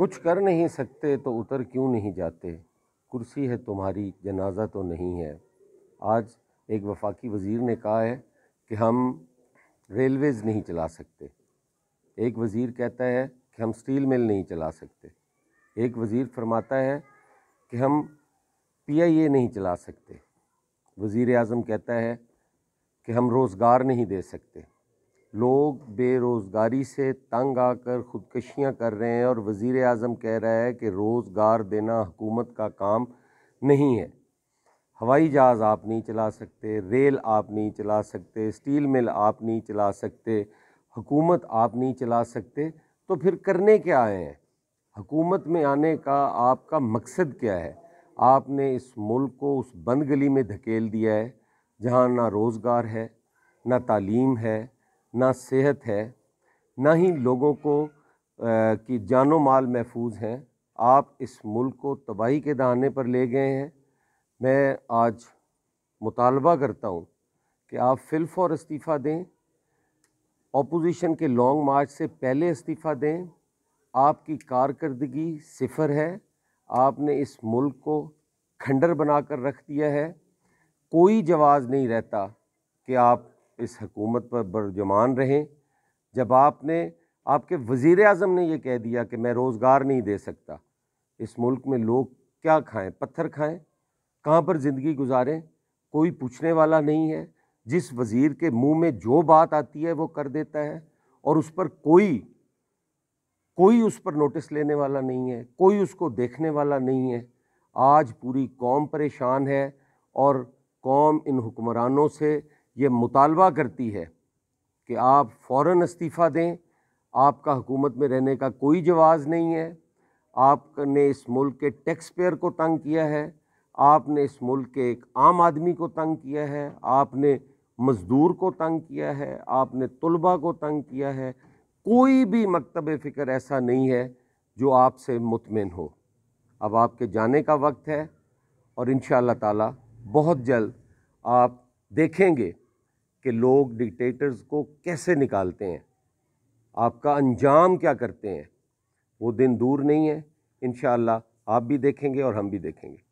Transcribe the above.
कुछ कर नहीं सकते तो उतर क्यों नहीं जाते कुर्सी है तुम्हारी जनाजा तो नहीं है आज एक वफाकी वज़ीर ने कहा है कि हम रेलवेज़ नहीं चला सकते एक वज़ीर कहता है कि हम स्टील मिल नहीं चला सकते एक वज़ीर फरमाता है कि हम पीआईए नहीं चला सकते वज़ी अजम कहता है कि हम रोज़गार नहीं दे सकते लोग बेरोज़गारी से तंग आकर ख़ुदकशियाँ कर रहे हैं और वज़ी अजम कह रहा है कि रोज़गार देना हुकूमत का काम नहीं है हवाई जहाज़ आप नहीं चला सकते रेल आप नहीं चला सकते स्टील मिल आप नहीं चला सकते हुकूमत आप नहीं चला सकते तो फिर करने क्या आए हैं हुकूमत में आने का आपका मकसद क्या है आपने इस मुल्क को उस बंद गली में धकेल दिया है जहाँ ना रोज़गार है ना तालीम है ना सेहत है ना ही लोगों को कि की जानो माल महफूज हैं आप इस मुल्क को तबाही के दहाने पर ले गए हैं मैं आज मुतालबा करता हूँ कि आप फ़िल्फ़ और इस्तीफ़ा दें अपोजिशन के लॉन्ग मार्च से पहले इस्तीफ़ा दें आपकी कारकर्दगी सिफर है आपने इस मुल्क को खंडर बनाकर रख दिया है कोई जवाज़ नहीं रहता कि आप इस हकूमत पर बरजमान रहें जब आपने आपके वज़ी अजम ने यह कह दिया कि मैं रोज़गार नहीं दे सकता इस मुल्क में लोग क्या खाएँ पत्थर खाएँ कहाँ पर ज़िंदगी गुजारें कोई पूछने वाला नहीं है जिस वज़ीर के मुँह में जो बात आती है वो कर देता है और उस पर कोई कोई उस पर नोटिस लेने वाला नहीं है कोई उसको देखने वाला नहीं है आज पूरी कौम परेशान है और कौम इन हुक्मरानों से ये मुतालबा करती है कि आप फ़ौर इस्तीफ़ा दें आपका हुकूमत में रहने का कोई जवाज़ नहीं है आपने इस मुल्क के टैक्स पेयर को तंग किया है आपने इस मुल्क के एक आम आदमी को तंग किया है आपने मज़दूर को तंग किया है आपने तलबा को तंग किया है कोई भी मकतब फ़िक्र ऐसा नहीं है जो आपसे मुतमिन हो अब आपके जाने का वक्त है और इन ताला बहुत जल्द आप देखेंगे कि लोग डिक्टेटर्स को कैसे निकालते हैं आपका अंजाम क्या करते हैं वो दिन दूर नहीं है इन आप भी देखेंगे और हम भी देखेंगे